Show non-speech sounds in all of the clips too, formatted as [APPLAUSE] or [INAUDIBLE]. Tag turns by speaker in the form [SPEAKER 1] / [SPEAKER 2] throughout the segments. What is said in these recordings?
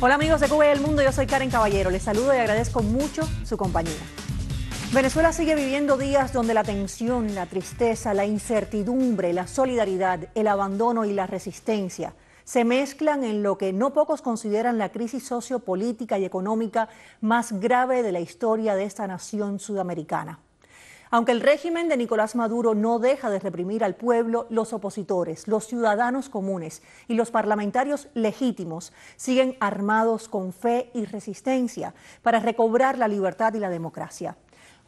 [SPEAKER 1] Hola amigos de Cuba y del Mundo, yo soy Karen Caballero. Les saludo y agradezco mucho su compañía. Venezuela sigue viviendo días donde la tensión, la tristeza, la incertidumbre, la solidaridad, el abandono y la resistencia se mezclan en lo que no pocos consideran la crisis sociopolítica y económica más grave de la historia de esta nación sudamericana. Aunque el régimen de Nicolás Maduro no deja de reprimir al pueblo, los opositores, los ciudadanos comunes y los parlamentarios legítimos siguen armados con fe y resistencia para recobrar la libertad y la democracia.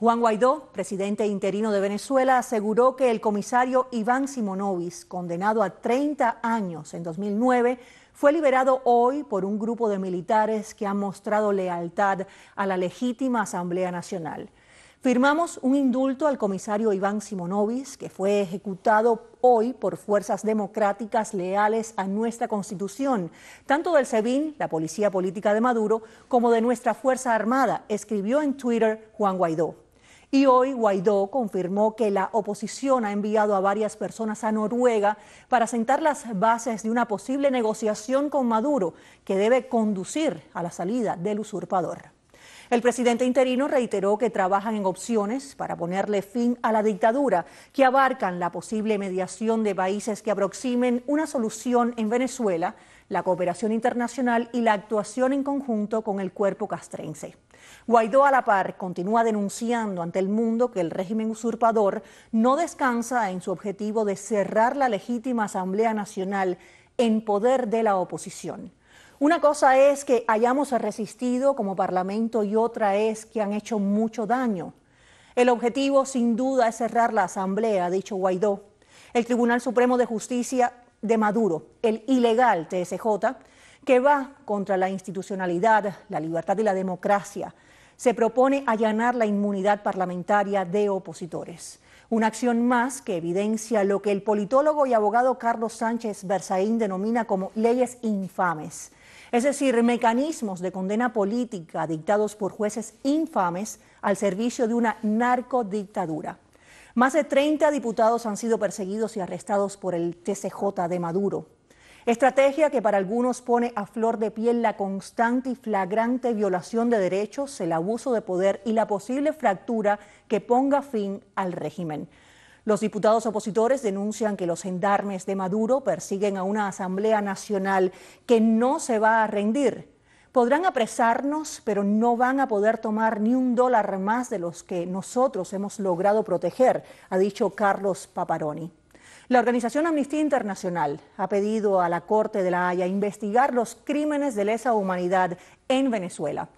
[SPEAKER 1] Juan Guaidó, presidente interino de Venezuela, aseguró que el comisario Iván Simonovic, condenado a 30 años en 2009, fue liberado hoy por un grupo de militares que han mostrado lealtad a la legítima Asamblea Nacional. Firmamos un indulto al comisario Iván Simonovic, que fue ejecutado hoy por fuerzas democráticas leales a nuestra Constitución, tanto del SEBIN, la Policía Política de Maduro, como de nuestra Fuerza Armada, escribió en Twitter Juan Guaidó. Y hoy Guaidó confirmó que la oposición ha enviado a varias personas a Noruega para sentar las bases de una posible negociación con Maduro que debe conducir a la salida del usurpador. El presidente interino reiteró que trabajan en opciones para ponerle fin a la dictadura, que abarcan la posible mediación de países que aproximen una solución en Venezuela, la cooperación internacional y la actuación en conjunto con el cuerpo castrense. Guaidó a la par continúa denunciando ante el mundo que el régimen usurpador no descansa en su objetivo de cerrar la legítima Asamblea Nacional en poder de la oposición. Una cosa es que hayamos resistido como Parlamento y otra es que han hecho mucho daño. El objetivo, sin duda, es cerrar la Asamblea, ha dicho Guaidó. El Tribunal Supremo de Justicia de Maduro, el ilegal TSJ, que va contra la institucionalidad, la libertad y la democracia, se propone allanar la inmunidad parlamentaria de opositores. Una acción más que evidencia lo que el politólogo y abogado Carlos Sánchez Berzaín denomina como leyes infames es decir, mecanismos de condena política dictados por jueces infames al servicio de una narcodictadura. Más de 30 diputados han sido perseguidos y arrestados por el TCJ de Maduro. Estrategia que para algunos pone a flor de piel la constante y flagrante violación de derechos, el abuso de poder y la posible fractura que ponga fin al régimen. Los diputados opositores denuncian que los gendarmes de Maduro persiguen a una Asamblea Nacional que no se va a rendir. Podrán apresarnos, pero no van a poder tomar ni un dólar más de los que nosotros hemos logrado proteger, ha dicho Carlos Paparoni. La organización Amnistía Internacional ha pedido a la Corte de la Haya investigar los crímenes de lesa humanidad en Venezuela.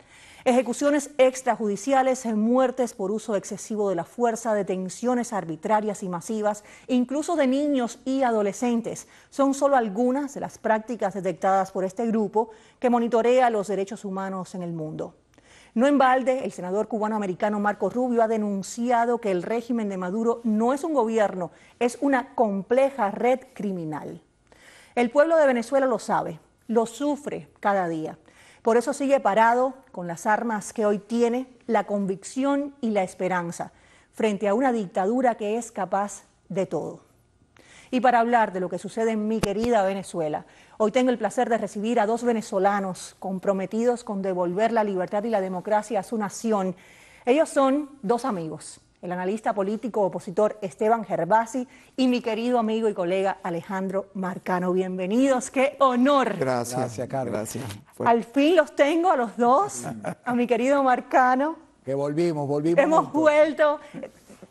[SPEAKER 1] Ejecuciones extrajudiciales, eh, muertes por uso excesivo de la fuerza, detenciones arbitrarias y masivas, incluso de niños y adolescentes, son solo algunas de las prácticas detectadas por este grupo que monitorea los derechos humanos en el mundo. No en balde, el senador cubano-americano Marco Rubio ha denunciado que el régimen de Maduro no es un gobierno, es una compleja red criminal. El pueblo de Venezuela lo sabe, lo sufre cada día. Por eso sigue parado con las armas que hoy tiene, la convicción y la esperanza frente a una dictadura que es capaz de todo. Y para hablar de lo que sucede en mi querida Venezuela, hoy tengo el placer de recibir a dos venezolanos comprometidos con devolver la libertad y la democracia a su nación. Ellos son dos amigos, el analista político opositor Esteban Gervasi y mi querido amigo y colega Alejandro Marcano. Bienvenidos, qué honor.
[SPEAKER 2] Gracias, Carlos. Al
[SPEAKER 1] fin los tengo a los dos, a mi querido Marcano.
[SPEAKER 2] Que volvimos,
[SPEAKER 1] volvimos. Hemos vuelto.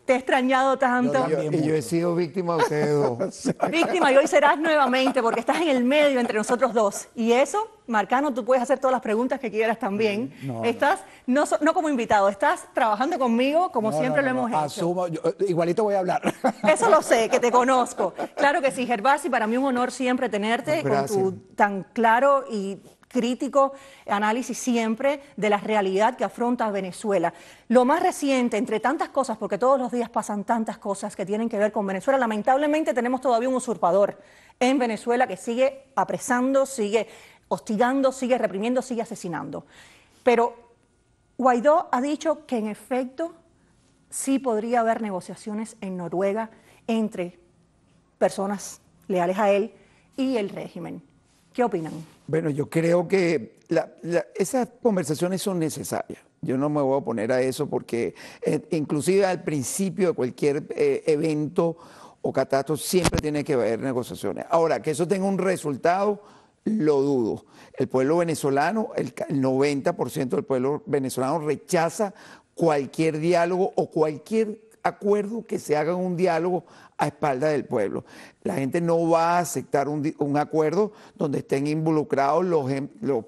[SPEAKER 1] Te he extrañado tanto. y yo
[SPEAKER 2] he sido víctima de ustedes dos.
[SPEAKER 1] [LAUGHS] [LAUGHS] víctima, y hoy serás nuevamente porque estás en el medio entre nosotros dos. Y eso, Marcano, tú puedes hacer todas las preguntas que quieras también. estás, no. como invitado, estás trabajando conmigo como siempre lo hemos hecho. Asumo,
[SPEAKER 3] eh, igualito voy a hablar.
[SPEAKER 1] [LAUGHS] Eso lo sé, que te conozco. Claro que sí, Gervasi, para mí un honor siempre tenerte con tu tan claro y crítico análisis siempre de la realidad que afronta Venezuela. Lo más reciente, entre tantas cosas, porque todos los días pasan tantas cosas que tienen que ver con Venezuela, lamentablemente tenemos todavía un usurpador en Venezuela que sigue apresando, sigue hostigando, sigue reprimiendo, sigue asesinando. Pero Guaidó ha dicho que en efecto sí podría haber negociaciones en Noruega entre personas leales a él y el régimen. ¿Qué opinan?
[SPEAKER 2] Bueno, yo creo que esas conversaciones son necesarias. Yo no me voy a oponer a eso porque eh, inclusive al principio de cualquier eh, evento o catástrofe siempre tiene que haber negociaciones. Ahora, que eso tenga un resultado, lo dudo. El pueblo venezolano, el 90% del pueblo venezolano rechaza cualquier diálogo o cualquier Acuerdo que se haga un diálogo a espalda del pueblo. La gente no va a aceptar un, acuerdo donde estén involucrados los, em, los,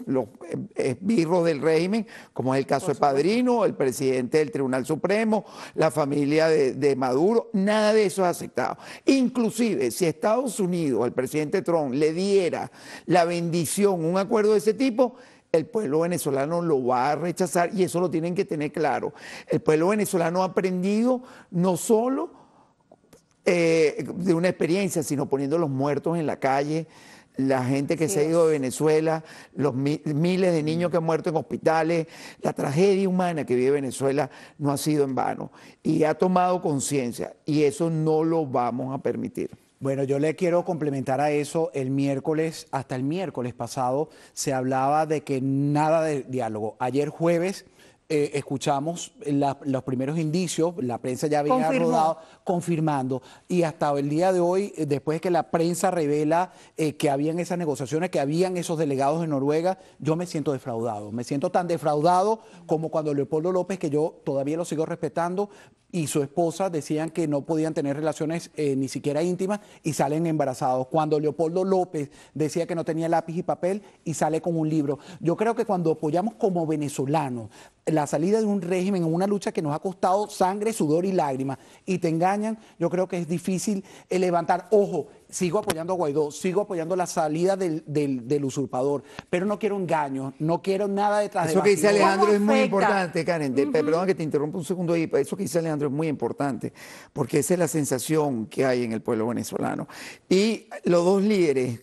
[SPEAKER 2] em, esbirros del régimen, como es el caso de Padrino, el presidente del Tribunal Supremo, la familia de, Maduro, nada de eso es aceptado. Inclusive, si Estados Unidos, el presidente Trump, le diera la bendición, un acuerdo de ese tipo, el pueblo venezolano lo va a rechazar y eso lo tienen que tener claro. El pueblo venezolano ha aprendido no solo eh, de una experiencia, sino poniendo los muertos en la calle, la gente que se ha ido de Venezuela, los miles de niños que han muerto en hospitales, la tragedia humana que vive Venezuela no ha sido en vano y ha tomado conciencia y eso no lo
[SPEAKER 3] vamos a permitir. Bueno, yo le quiero complementar a eso. El miércoles, hasta el miércoles pasado, se hablaba de que nada de diálogo. Ayer jueves eh, escuchamos los primeros indicios, la prensa ya había rodado confirmando y hasta el día de hoy, eh, después que la prensa revela eh, que habían esas negociaciones, que habían esos delegados de Noruega, yo me siento defraudado, me siento tan defraudado como cuando Leopoldo López, que yo todavía lo sigo respetando, y su esposa decían que no podían tener relaciones ni siquiera íntimas y salen embarazados. Cuando Leopoldo López decía que no tenía lápiz y papel y sale con un libro. Yo creo que cuando apoyamos como venezolanos la salida de un régimen, en una lucha que nos ha costado sangre, sudor y lágrimas, y te engañan, yo creo que es difícil eh, levantar. Ojo, sigo apoyando a Guaidó, sigo apoyando la salida del, usurpador, pero no quiero engaños, no quiero nada detrás de Eso que dice Alejandro es muy importante, Karen,
[SPEAKER 2] perdón que te interrumpa un segundo ahí, eso que dice Alejandro es muy importante, porque esa es la sensación que hay en el pueblo venezolano. Y los dos líderes,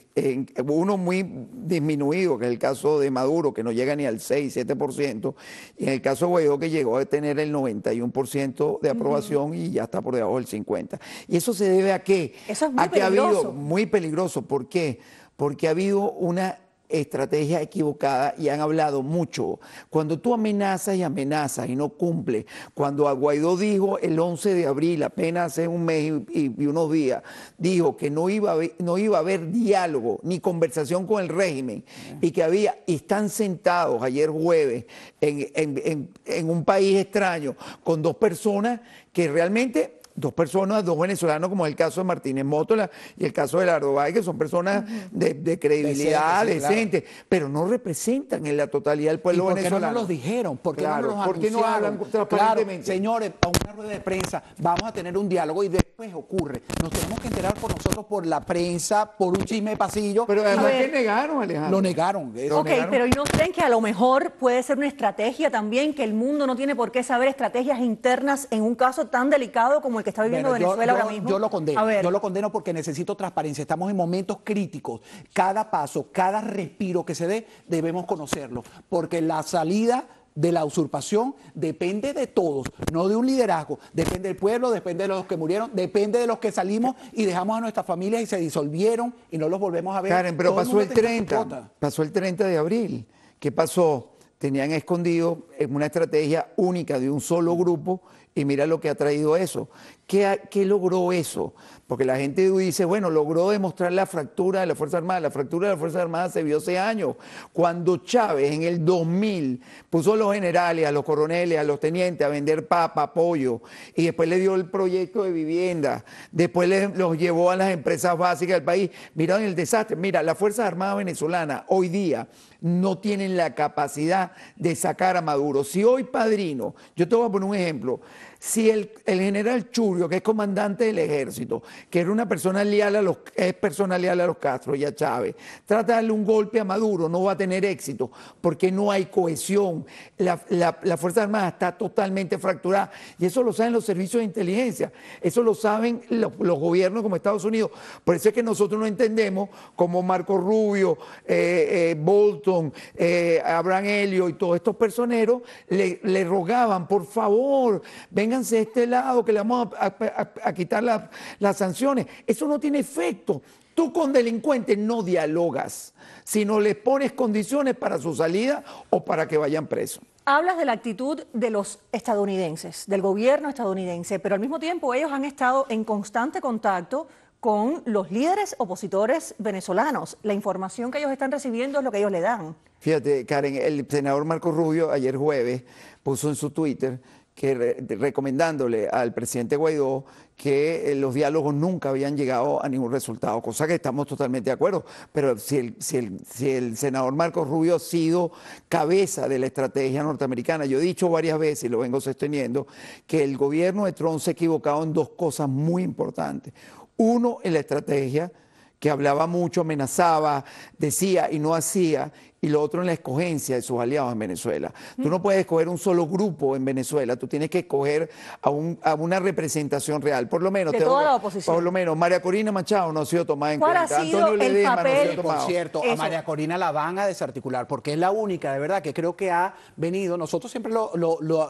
[SPEAKER 2] uno muy disminuido, que es el caso de Maduro, que no llega ni al 6, 7%, y en el caso de Guaidó, que llegó a tener el 91% de aprobación y ya está por debajo del 50%. ¿Y eso se debe a qué? a que ha habido muy peligroso. ¿Por qué? Porque ha habido una estrategia equivocada y han hablado mucho. Cuando tú amenazas y amenazas y no cumples, cuando Guaidó dijo el 11 de abril, apenas hace un mes y, unos días, dijo que no iba, a haber, no iba a haber diálogo ni conversación con el régimen eh. y que había, y están sentados ayer jueves en un país extraño con dos personas que realmente dos personas, dos venezolanos, como el caso de Martínez Mótola y el caso de Valle, que son personas de, credibilidad, decente, pero no representan en la totalidad del pueblo ¿Y por qué venezolano. no los
[SPEAKER 3] dijeron? ¿Por qué no ¿por hablan señores, a una rueda de prensa vamos a tener un diálogo y después ocurre. Nos tenemos que enterar por nosotros, por la prensa, por un chisme de pasillo. Pero además que negaron,
[SPEAKER 1] Alejandro. Lo negaron. ok, pero ¿y no creen que a lo mejor puede ser una estrategia también que el mundo no tiene por qué saber estrategias internas en un caso tan delicado como el que está viviendo Venezuela ahora mismo? Yo lo condeno. Yo
[SPEAKER 3] lo condeno porque necesito transparencia. Estamos en momentos críticos. Cada paso, cada respiro que se dé, debemos conocerlo. Porque la salida de la usurpación depende de todos, no de un liderazgo, depende del pueblo, depende de los que murieron, depende de los que salimos y dejamos a nuestras familias y se disolvieron y no los volvemos a ver. Karen, pero pasó el 30,
[SPEAKER 2] pasó el 30 de abril. ¿Qué pasó? Tenían escondido en una estrategia única de un solo grupo y mira lo que ha traído eso. ¿Qué, logró eso? Porque la gente dice, bueno, logró demostrar la fractura de la Fuerza Armada. La fractura de la Fuerza Armada se vio hace años. Cuando Chávez en el 2000 puso a los generales, a los coroneles, a los tenientes a vender papa, pollo, y después le dio el proyecto de vivienda, después los llevó a las empresas básicas del país. Mira el desastre. Mira, la Fuerzas armada venezolana hoy día no tienen la capacidad de sacar a Maduro. Si hoy, padrino, yo te voy a poner un ejemplo si el, general Churio, que es comandante del ejército, que era una persona leal a los, es persona leal a los Castro y a Chávez, trata de darle un golpe a Maduro, no va a tener éxito, porque no hay cohesión. La, Fuerza Armada está totalmente fracturada. Y eso lo saben los servicios de inteligencia, eso lo saben los, gobiernos como Estados Unidos. Por eso es que nosotros no entendemos como Marco Rubio, eh, eh, Bolton, eh, Abraham Helio y todos estos personeros le, le rogaban, por favor, vengan de este lado, que le vamos a, quitar las sanciones. Eso no tiene efecto. Tú con delincuentes no dialogas, sino les pones condiciones para su salida o para que vayan presos.
[SPEAKER 1] Hablas de la actitud de los estadounidenses, del gobierno estadounidense, pero al mismo tiempo ellos han estado en constante contacto con los líderes opositores venezolanos. La información que ellos están recibiendo es lo que ellos le dan.
[SPEAKER 2] Fíjate, Karen, el senador Marco Rubio ayer jueves puso en su Twitter que recomendándole al presidente Guaidó que eh, los diálogos nunca habían llegado a ningún resultado, cosa que estamos totalmente de acuerdo. Pero si el, si el senador Marcos Rubio ha sido cabeza de la estrategia norteamericana, yo he dicho varias veces y lo vengo sosteniendo, que el gobierno de Trump se ha equivocado en dos cosas muy importantes. Uno, en la estrategia que hablaba mucho, amenazaba, decía y no hacía, y lo otro en la escogencia de sus aliados en Venezuela. Tú no puedes escoger un solo grupo en Venezuela, tú tienes que escoger a, una representación real. Por lo menos, toda oposición. Por lo menos, María Corina Machado no ha sido tomada en cuenta. Ha sido el papel? Por cierto, a María
[SPEAKER 3] Corina la van a desarticular porque es la única, de verdad, que creo que ha venido. Nosotros siempre lo.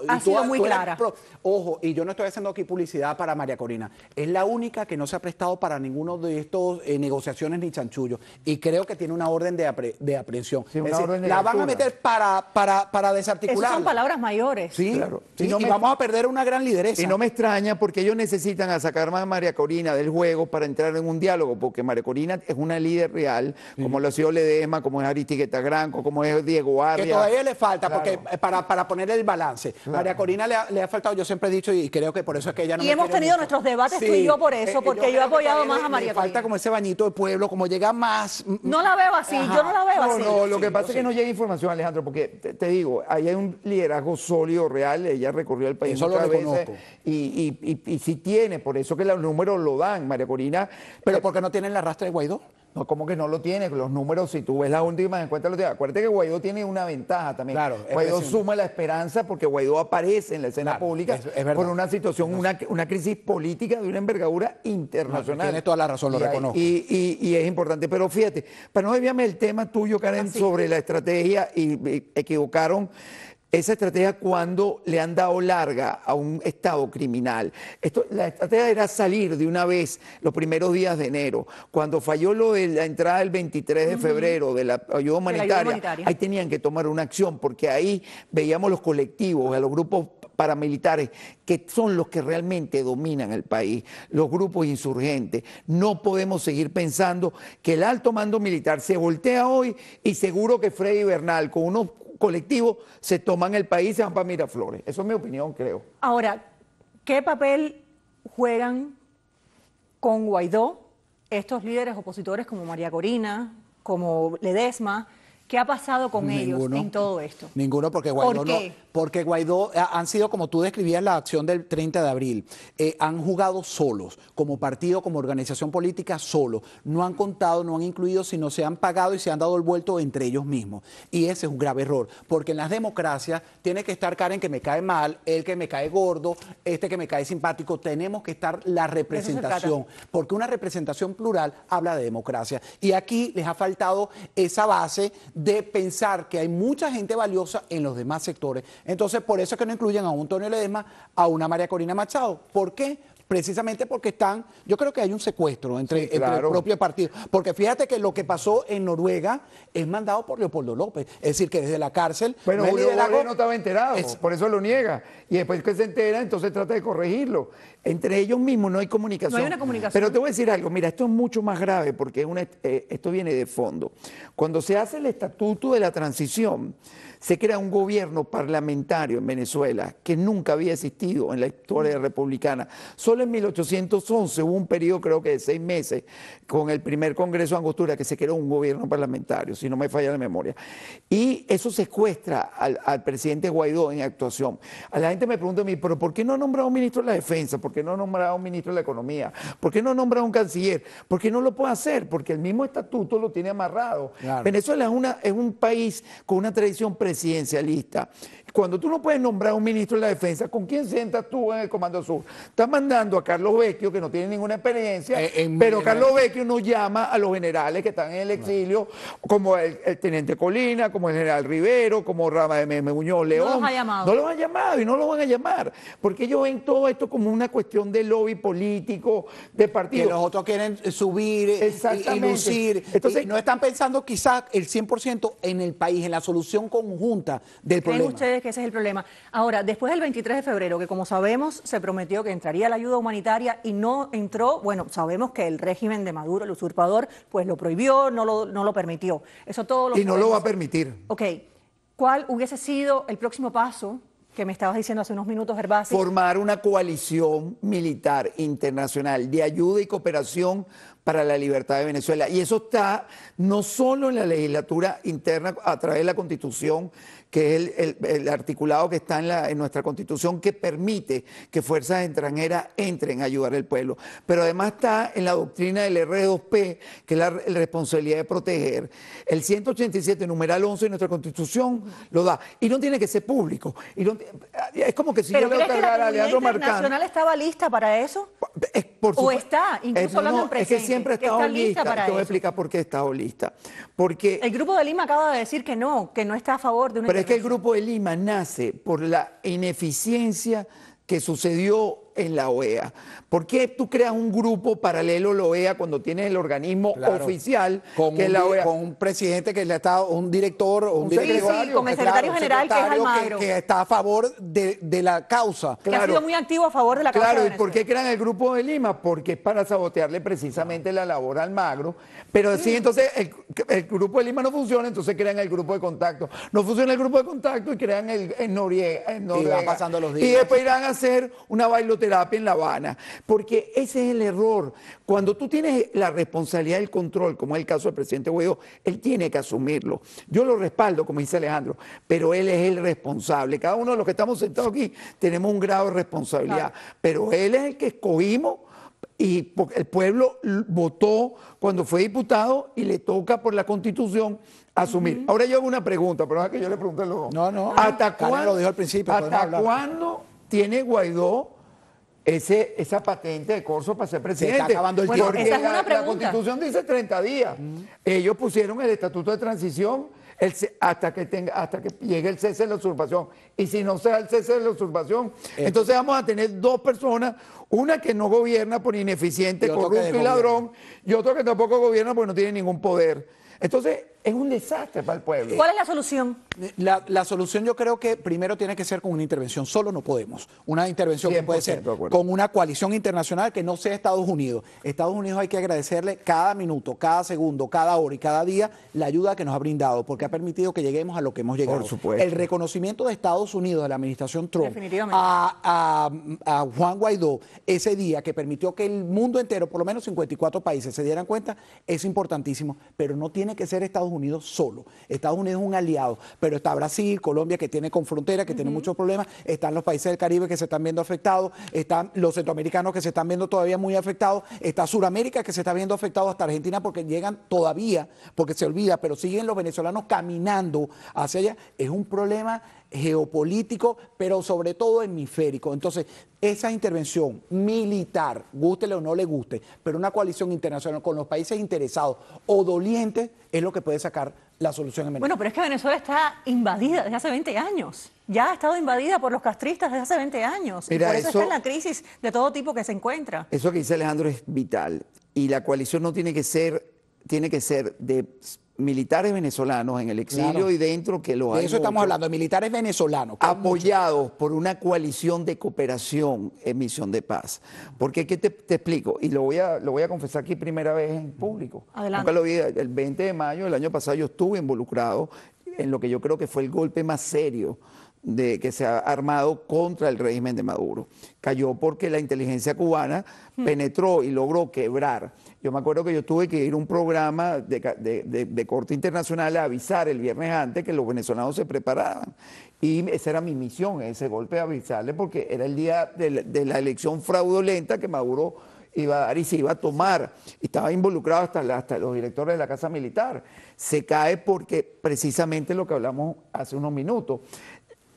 [SPEAKER 3] ha sido muy clara. ojo, y yo no estoy haciendo aquí publicidad para María Corina. Es la única que no se ha prestado para ninguno de estos eh, negociaciones ni chanchullos. Y creo que tiene una orden de, aprehensión la van a meter para, para, para desarticular. Son
[SPEAKER 1] palabras mayores. Sí,
[SPEAKER 2] y, vamos a perder una gran lideresa. Y no me extraña porque ellos necesitan sacar más a María Corina del juego para entrar en un diálogo, porque María Corina es una líder real, como lo ha sido Ledema como es
[SPEAKER 3] Aristigueta Granco, como es Diego Arria. Que todavía le falta, porque eh, para, para poner el balance. María Corina le ha, faltado, yo siempre he dicho, y creo que por eso es que ella no. Y hemos tenido nuestros debates tú y yo por eso, eh, eh, porque yo, he apoyado más a María Corina. Falta como ese bañito de pueblo, como llega más. Mm, no la veo así, yo no la veo
[SPEAKER 1] así. lo que pasa que no
[SPEAKER 2] llega información, Alejandro, porque te, digo, ahí hay un liderazgo sólido, real, ella recorrió el país muchas veces y, y, si tiene, por eso que los números lo dan, María Corina. Pero eh, porque no tienen la rastra de Guaidó. No, como que no lo tiene, los números, si tú ves las últimas encuestas, lo tiene. Acuérdate que Guaidó tiene una ventaja también. Claro, Guaidó suma la esperanza porque Guaidó aparece en la escena pública es, por una situación, una, crisis política de una envergadura internacional. tienes toda la razón, lo reconozco. Y, es importante. Pero fíjate, para no desviarme el tema tuyo, Karen, ah, sobre la estrategia y, equivocaron esa estrategia cuando le han dado larga a un Estado criminal. Esto, la estrategia era salir de una vez los primeros días de enero. Cuando falló lo de la entrada del 23 de febrero de la ayuda humanitaria, ahí tenían que tomar una acción porque ahí veíamos los colectivos, a los grupos paramilitares, que son los que realmente dominan el país, los grupos insurgentes. No podemos seguir pensando que el alto mando militar se voltea hoy y seguro que Freddy Bernal, con unos colectivo, se toman el país y se van para Miraflores. Eso es mi opinión, creo.
[SPEAKER 1] Ahora, ¿qué papel juegan con Guaidó estos líderes opositores como María Corina, como Ledesma? ¿Qué ha pasado con ellos en todo esto?
[SPEAKER 3] Ninguno, porque Guaidó, ¿Por no, porque Guaidó eh, han sido, como tú describías, la acción del 30 de abril. Eh, han jugado solos, como partido, como organización política, solo. No han contado, no han incluido, sino se han pagado y se han dado el vuelto entre ellos mismos. Y ese es un grave error, porque en las democracias tiene que estar Karen que me cae mal, el que me cae gordo, este que me cae simpático. Tenemos que estar la representación, porque una representación plural habla de democracia. Y aquí les ha faltado esa base de pensar que hay mucha gente valiosa en los demás sectores entonces, por eso es que no incluyen a un Antonio Ledesma, a una María Corina Machado. ¿Por qué? Precisamente porque están, yo creo que hay un secuestro entre, el propio partido. Porque fíjate que lo que pasó en Noruega es mandado por Leopoldo López. Es decir, que desde la cárcel. Bueno, no Julio no estaba enterado, por eso lo niega.
[SPEAKER 2] Y después que se entera, entonces trata de corregirlo. Entre ellos mismos no hay comunicación. Pero te voy a decir algo, mira, esto es mucho más grave porque eh, esto viene de fondo. Cuando se hace el Estatuto de la Transición, se crea un gobierno parlamentario en Venezuela que nunca había existido en la historia mm. republicana. Solo en 1811 hubo un periodo, creo que de seis meses, con el primer Congreso de Angostura que se creó un gobierno parlamentario, si no me falla la memoria. Y eso secuestra al, presidente Guaidó en actuación. A la gente me pregunta mí, pero ¿por qué no ha nombrado un ministro de la Defensa? qué no nombra a un ministro de la Economía? ¿Por qué no nombra a un canciller? ¿Por qué no lo puede hacer? Porque el mismo estatuto lo tiene amarrado. Venezuela es un país con una tradición presidencialista cuando tú no puedes nombrar a un ministro de la defensa, ¿con quién sientas tú en el Comando Sur? Estás mandando a Carlos Vecchio, que no tiene ninguna experiencia, eh, pero Carlos Vecchio no llama a los generales que están en el exilio, como el, teniente Colina, como el general Rivero, como Rama de Muñoz León. No los ha llamado. No los han llamado y no los van a llamar, porque ellos ven todo esto como una cuestión de lobby político, de partido. Que los
[SPEAKER 3] otros quieren eh, subir eh, y, lucir. Entonces, y no están pensando quizás el 100% en el país, en la solución conjunta del problema
[SPEAKER 1] que ese es el problema. Ahora, después del 23 de febrero, que como sabemos se prometió que entraría la ayuda humanitaria y no entró, bueno, sabemos que el régimen de Maduro, el usurpador, pues lo prohibió, no lo, no lo permitió. Eso todo lo Y no lo va a permitir. Ok. ¿Cuál hubiese sido el próximo paso que me estabas diciendo hace unos minutos, Herbás? Formar
[SPEAKER 2] una coalición militar internacional de ayuda y cooperación para la libertad de Venezuela. Y eso está no solo en la legislatura interna a través de la constitución que es el, articulado que está en, nuestra constitución que permite que fuerzas extranjeras entren a ayudar al pueblo. Pero además está en la doctrina del R2P, que es la, responsabilidad de proteger. El 187, numeral 11 de nuestra constitución lo da. Y no tiene que ser público. Y es como que si yo le a Leandro ¿la ¿Nacional
[SPEAKER 1] estaba lista para eso? o está, incluso no, hablando Es que siempre ha estado lista. te voy a explicar
[SPEAKER 2] por qué ha estado lista porque,
[SPEAKER 1] el Grupo de Lima acaba de decir que no, que no está a favor de una... Pero es que el
[SPEAKER 2] Grupo de Lima nace por la ineficiencia que sucedió en la OEA. ¿Por qué tú creas un grupo paralelo a la OEA cuando tienes el organismo oficial con que un, la OEA? Con un presidente que le ha estado un director un, director. secretario general que es Almagro. está a favor de, la causa. Que ha sido
[SPEAKER 1] muy activo a favor de la causa. Claro, ¿y
[SPEAKER 2] por qué crean el grupo de Lima? Porque es para sabotearle precisamente la labor al Almagro. Pero sí, mm. entonces el, grupo de Lima no funciona, entonces crean el grupo de contacto. No funciona el grupo de contacto y crean el, Noriega. Y pasando los días. Y después irán a hacer una bailote en La Habana, porque ese es el error. Cuando tú tienes la responsabilidad del control, como es el caso del presidente Guaidó, él tiene que asumirlo. Yo lo respaldo, como dice Alejandro, pero él es el responsable. Cada uno de los que estamos sentados aquí tenemos un grado de responsabilidad, pero él es el que escogimos y el pueblo votó cuando fue diputado y le toca por la constitución asumir. Ahora yo hago una pregunta, pero es que yo le pregunté luego. No, no. ¿Hasta ¿Hasta cuándo tiene Guaidó esa patente de corso para ser presidente. está acabando el la, constitución dice 30 días. Mm. Ellos pusieron el estatuto de transición hasta, que tenga, hasta que llegue el cese de la usurpación. Y si no sea el cese de la usurpación, entonces vamos a tener dos personas, una que no gobierna por ineficiente, corrupto y ladrón, y otra que tampoco gobierna porque no tiene ningún poder. Entonces, es un desastre para
[SPEAKER 3] el pueblo. ¿Cuál es la solución? La, solución yo creo que primero tiene que ser con una intervención, solo no podemos. Una intervención que puede ser con una coalición internacional que no sea Estados Unidos. Estados Unidos hay que agradecerle cada minuto, cada segundo, cada hora y cada día la ayuda que nos ha brindado, porque ha permitido que lleguemos a lo que hemos llegado. Por supuesto. El reconocimiento de Estados Unidos, de la administración Trump, a, a Juan Guaidó, ese día que permitió que el mundo entero, por lo menos 54 países, se dieran cuenta, es importantísimo, pero no tiene tiene que ser Estados Unidos solo. Estados Unidos es un aliado, pero está Brasil, Colombia, que tiene con frontera, que tiene muchos problemas, están los países del Caribe que se están viendo afectados, están los centroamericanos que se están viendo todavía muy afectados, está Sudamérica que se está viendo afectado hasta Argentina porque llegan todavía, porque se olvida, pero siguen los venezolanos caminando hacia allá. Es un problema geopolítico, pero sobre todo hemisférico. Entonces, esa intervención militar, gústele o no le guste, pero una coalición internacional con los países interesados o dolientes es lo que puede sacar la solución en Venezuela.
[SPEAKER 1] Bueno, pero es que Venezuela está invadida desde hace 20 años. Ya ha estado invadida por los castristas desde hace 20 años. y por eso, eso está en la crisis de todo tipo que se encuentra.
[SPEAKER 2] Eso que dice Alejandro es vital. Y la coalición no tiene que ser, tiene que ser de militares venezolanos en el exilio y dentro que lo hay. De eso estamos hablando,
[SPEAKER 3] militares venezolanos.
[SPEAKER 2] Apoyados por una coalición de cooperación en misión de paz. Porque ¿qué te, te, explico? Y lo voy, a, lo voy a confesar aquí primera vez en público. Adelante. Nunca lo vi. El 20 de mayo del año pasado yo estuve involucrado en lo que yo creo que fue el golpe más serio que se ha armado contra el régimen de Maduro. Cayó porque la inteligencia cubana hmm. penetró y logró quebrar. Yo me acuerdo que yo tuve que ir a un programa de, corte internacional a avisar el viernes antes que los venezolanos se preparaban. Y esa era mi misión, ese golpe, avisarle, porque era el día de la, elección fraudulenta que Maduro iba a dar y se iba a tomar. Estaba involucrado hasta, los directores de la Casa Militar. Se cae porque precisamente lo que hablamos hace unos minutos.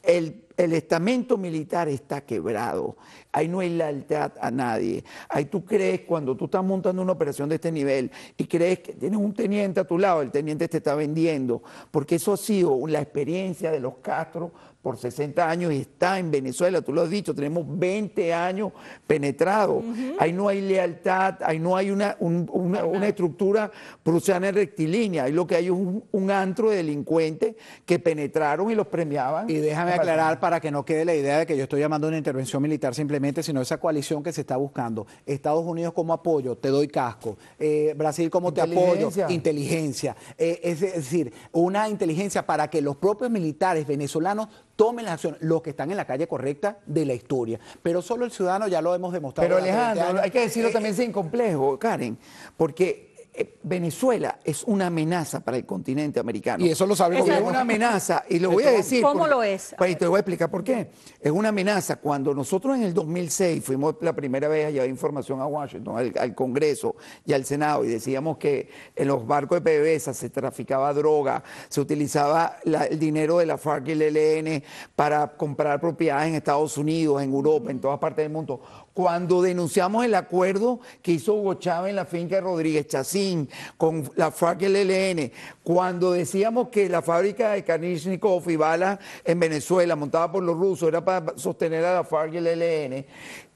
[SPEAKER 2] El, estamento militar está quebrado. Ahí no hay lealtad a nadie. Ahí tú crees cuando tú estás montando una operación de este nivel y crees que tienes un teniente a tu lado, el teniente te está vendiendo, porque eso ha sido la experiencia de los Castro por 60 años y está en Venezuela, tú lo has dicho, tenemos 20 años penetrados. Ahí no hay lealtad, ahí no hay una, una, estructura prusiana rectilínea, ahí lo que hay es un, antro de
[SPEAKER 3] delincuentes que penetraron y los premiaban. Y déjame aclarar para que no quede la idea de que yo estoy llamando a una intervención militar simplemente, sino esa coalición que se está buscando. Estados Unidos como apoyo, te doy casco. Eh, Brasil como te apoyo, inteligencia. Eh, es decir, una inteligencia para que los propios militares venezolanos tomen las acciones, los que están en la calle correcta de la historia. Pero solo el ciudadano ya lo hemos demostrado. Pero Alejandro, hay que
[SPEAKER 2] decirlo eh, también eh, sin complejo, Karen, porque eh, Venezuela es una amenaza para el continente americano. Y eso lo sabemos. Es una amenaza, y lo voy a decir. ¿Cómo lo es? te voy a explicar por qué. Es una amenaza. Cuando nosotros en el 2006 fuimos la primera vez a llevar información a Washington, al, Congreso y al Senado, y decíamos que en los barcos de PDVSA se traficaba droga, se utilizaba el dinero de la FARC y el ELN para comprar propiedades en Estados Unidos, en Europa, en todas partes del mundo cuando denunciamos el acuerdo que hizo Hugo Chávez en la finca de Rodríguez Chacín con la FARC LN, cuando decíamos que la fábrica de Kalashnikov y balas en Venezuela montada por los rusos era para sostener a la FARC LN,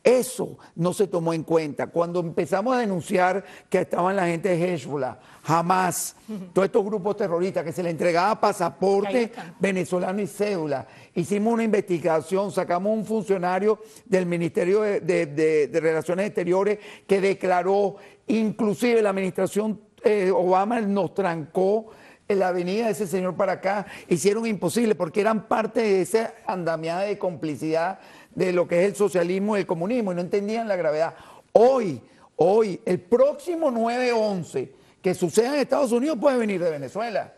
[SPEAKER 2] eso no se tomó en cuenta. Cuando empezamos a denunciar que estaban la gente de Hezbollah, jamás, todos estos grupos terroristas que se le entregaba pasaporte venezolano y cédula, hicimos una investigación, sacamos un funcionario del Ministerio de, Relaciones Exteriores que declaró, inclusive la administración eh, Obama nos trancó en la avenida de ese señor para acá, hicieron imposible porque eran parte de esa andamiada de complicidad de lo que es el socialismo y el comunismo y no entendían la gravedad. Hoy, hoy, el próximo 9-11 que suceda en Estados Unidos puede venir de Venezuela.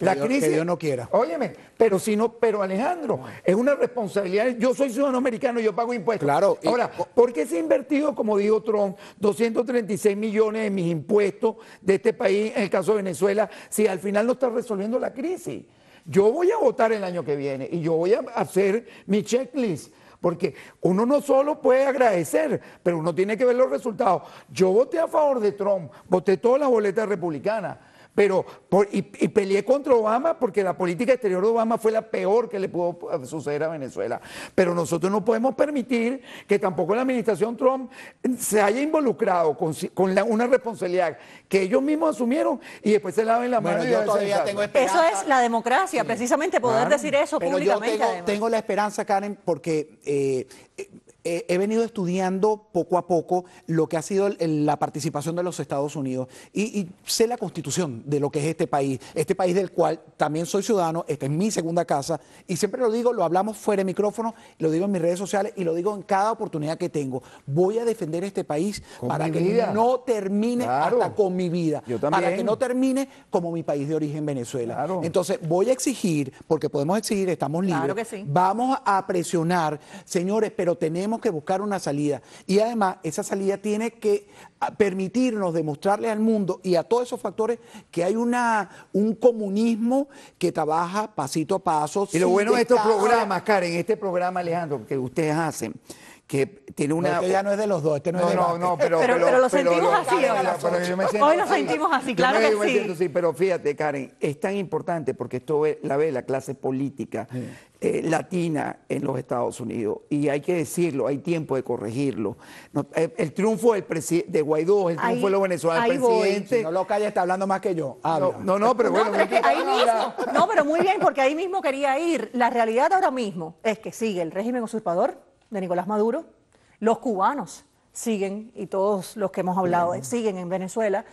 [SPEAKER 2] La crisis. no quiera. Óyeme, pero si no, pero Alejandro, es una responsabilidad. Yo soy ciudadano americano, yo pago impuestos. Claro. Ahora, ¿por qué se ha invertido, como dijo Trump, 236 millones de mis impuestos de este país, en el caso de Venezuela, si al final no está resolviendo la crisis? Yo voy a votar el año que viene y yo voy a hacer mi checklist porque uno no solo puede agradecer, pero uno tiene que ver los resultados. Yo voté a favor de Trump, voté todas las boletas republicanas pero y, peleé contra Obama porque la política exterior de Obama fue la peor que le pudo eh, suceder a Venezuela. Pero nosotros no podemos permitir que tampoco la administración Trump se haya involucrado con, una responsabilidad que ellos mismos asumieron y después se laven la mano. yo eso es
[SPEAKER 1] la democracia, precisamente poder decir eso pero públicamente. Yo tengo,
[SPEAKER 3] la esperanza, Karen, porque eh, he venido estudiando poco a poco lo que ha sido la participación de los Estados Unidos y, sé la constitución de lo que es este país, este país del cual también soy ciudadano, esta es mi segunda casa y siempre lo digo, lo hablamos fuera de micrófono, lo digo en mis redes sociales y lo digo en cada oportunidad que tengo. Voy a defender este país para que no termine hasta con mi vida, para que no termine como mi país de origen Venezuela. Entonces voy a exigir, porque podemos exigir, estamos libres, vamos a presionar, señores, pero tenemos que buscar una salida. Y además, esa salida tiene que ah, permitirnos demostrarle al mundo y a todos esos factores que hay una, un comunismo que trabaja pasito a paso. Y lo bueno de estos programas, Karen, este programa, Alejandro,
[SPEAKER 2] que ustedes hacen que tiene una... No, este ya no es de los dos, este no, es de No, no, pero, pero, pero, lo sentimos así. Hoy lo sentimos así, claro sí. Pero fíjate, Karen, es tan importante porque esto la ve la clase política eh, latina en los Estados Unidos. Y hay que decirlo, hay tiempo de corregirlo. Eh, el, triunfo del de Guaidó, el triunfo de los
[SPEAKER 3] venezolanos, presidente...
[SPEAKER 1] no lo calla, está hablando más que yo. No, no, pero bueno... ahí mismo, no, pero muy bien, porque ahí mismo quería ir. La realidad ahora mismo es que sigue el régimen usurpador de Nicolás Maduro, los cubanos siguen, y todos los que hemos hablado siguen en Venezuela,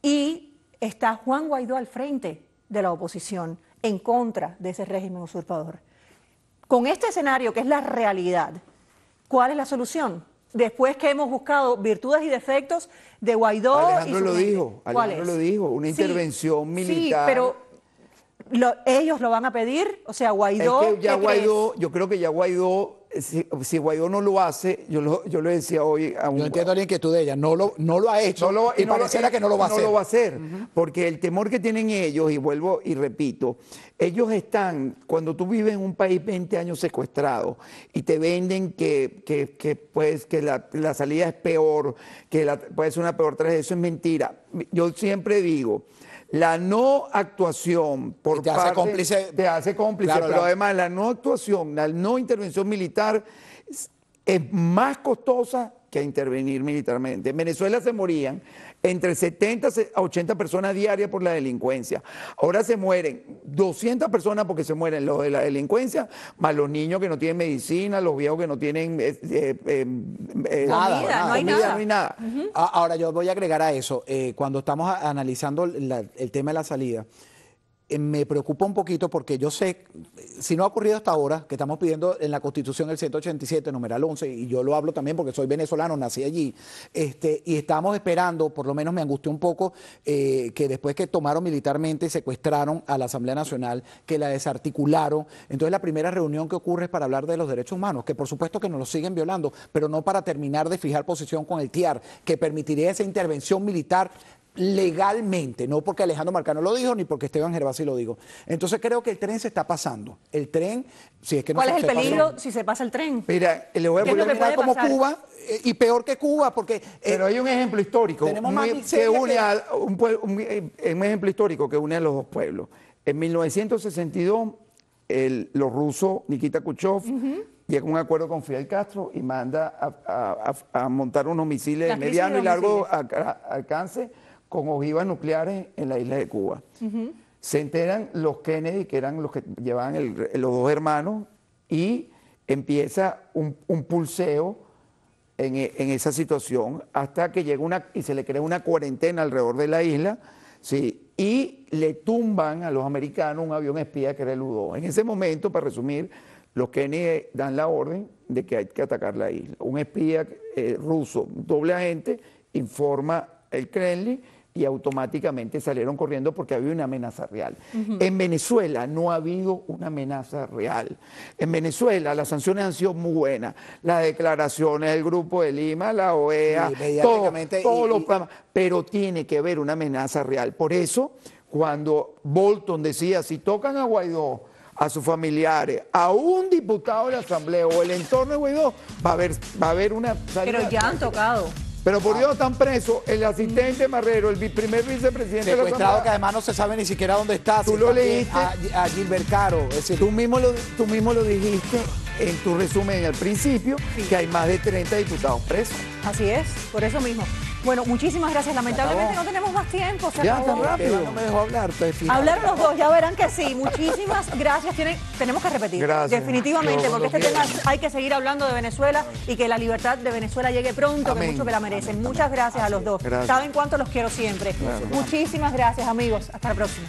[SPEAKER 1] y está Juan Guaidó al frente de la oposición en contra de ese régimen usurpador. Con este escenario, que es la realidad, ¿cuál es la solución? Después que hemos buscado virtudes y defectos de Guaidó. Alejandro y su lo dijo, no lo dijo, una intervención militar. Sí, pero ellos lo van a pedir, o sea, Guaidó. ya Guaidó,
[SPEAKER 2] yo creo que ya Guaidó si, si, Guaidó no lo hace, yo, lo, yo le decía hoy a un... Yo entiendo que inquietud de ella, no lo, no lo ha hecho y, parece que no lo va a hacer. No lo va a hacer, porque el temor que tienen ellos, y vuelvo y repito, ellos están, cuando tú vives en un país 20 años secuestrado y te venden que, pues, que la, salida es peor, que la, puede ser una peor tragedia, eso es mentira. Yo siempre digo, la no actuación por te hace cómplice. Te hace cómplice, pero además la no actuación, la no intervención militar es más costosa que intervenir militarmente. En Venezuela se morían entre 70 a 80 personas diarias por la delincuencia. Ahora se mueren 200 personas porque se mueren los de la delincuencia, más los niños que no tienen medicina, los viejos que no
[SPEAKER 3] tienen eh, eh, em, eh, nada, no hay nada. Ahora yo voy a agregar a eso, cuando estamos analizando el tema de la salida. Eh, me preocupa un poquito porque yo sé, si no ha ocurrido hasta ahora, que estamos pidiendo en la Constitución el 187, numeral 11, y yo lo hablo también porque soy venezolano, nací allí, este, y estamos esperando, por lo menos me angustió un poco, eh, que después que tomaron militarmente y secuestraron a la Asamblea Nacional, que la desarticularon, entonces la primera reunión que ocurre es para hablar de los derechos humanos, que por supuesto que nos lo siguen violando, pero no para terminar de fijar posición con el TIAR, que permitiría esa intervención militar legalmente, no porque Alejandro Marcano lo dijo ni porque Esteban Gervasi lo dijo. Entonces creo que el tren se está pasando. El tren, si es que no ¿Cuál es el peligro
[SPEAKER 1] si se pasa el tren?
[SPEAKER 3] Mira, le voy a poner como Cuba eh, y peor que Cuba porque eh, pero hay un ejemplo histórico tenemos
[SPEAKER 1] más que une A
[SPEAKER 2] eh, un, ejemplo histórico que une a los dos pueblos. En 1962 los rusos Nikita Khrushchev llega con un acuerdo con Fidel Castro y manda a, a montar unos misiles de mediano y largo alcance con ojivas nucleares en la isla de Cuba. Se enteran los Kennedy, que eran los que llevaban los dos hermanos, y empieza un, pulseo en, esa situación hasta que llega una y se le crea una cuarentena alrededor de la isla, sí, y le tumban a los americanos un avión espía que era el En ese momento, para resumir, los Kennedy dan la orden de que hay que atacar la isla. Un espía eh, ruso, doble agente, informa el Kremlin y automáticamente salieron corriendo porque había una amenaza real. En Venezuela no ha habido una amenaza real. En Venezuela las sanciones han sido muy buenas. Las declaraciones del Grupo de Lima, la OEA, los Pero tiene que haber una amenaza real. Por eso, cuando Bolton decía, si tocan a Guaidó, a sus familiares, a un diputado de la Asamblea o el entorno de Guaidó, va a haber, va a haber una Pero ya han tocado. Pero por ah. Dios están presos el mm. asistente Marrero, el primer vicepresidente de la que además no se sabe ni siquiera dónde está. Tú lo leíste. A, Gilbert Caro. tú, mismo lo, tú mismo lo dijiste en tu resumen al principio, que hay más de 30 diputados presos.
[SPEAKER 1] Así es, por eso mismo. Bueno, muchísimas gracias.
[SPEAKER 2] Lamentablemente no
[SPEAKER 1] tenemos más tiempo. Se ya, rápido. No me
[SPEAKER 2] hablar. Hablaron los
[SPEAKER 1] dos, ya verán que sí. Muchísimas gracias. tenemos que repetir. Definitivamente, porque este tema hay que seguir hablando de Venezuela y que la libertad de Venezuela llegue pronto, que mucho que la merecen. Muchas gracias a los dos. Saben cuánto los quiero siempre. Muchísimas gracias, amigos. Hasta la próxima.